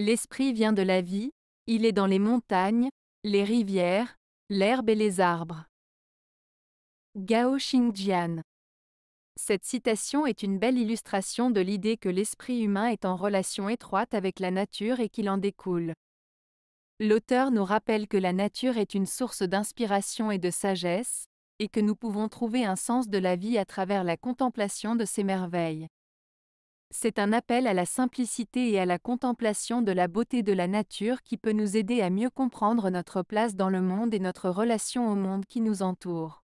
L'esprit vient de la vie, il est dans les montagnes, les rivières, l'herbe et les arbres. Gao Xingjian. Cette citation est une belle illustration de l'idée que l'esprit humain est en relation étroite avec la nature et qu'il en découle. L'auteur nous rappelle que la nature est une source d'inspiration et de sagesse, et que nous pouvons trouver un sens de la vie à travers la contemplation de ses merveilles. C'est un appel à la simplicité et à la contemplation de la beauté de la nature qui peut nous aider à mieux comprendre notre place dans le monde et notre relation au monde qui nous entoure.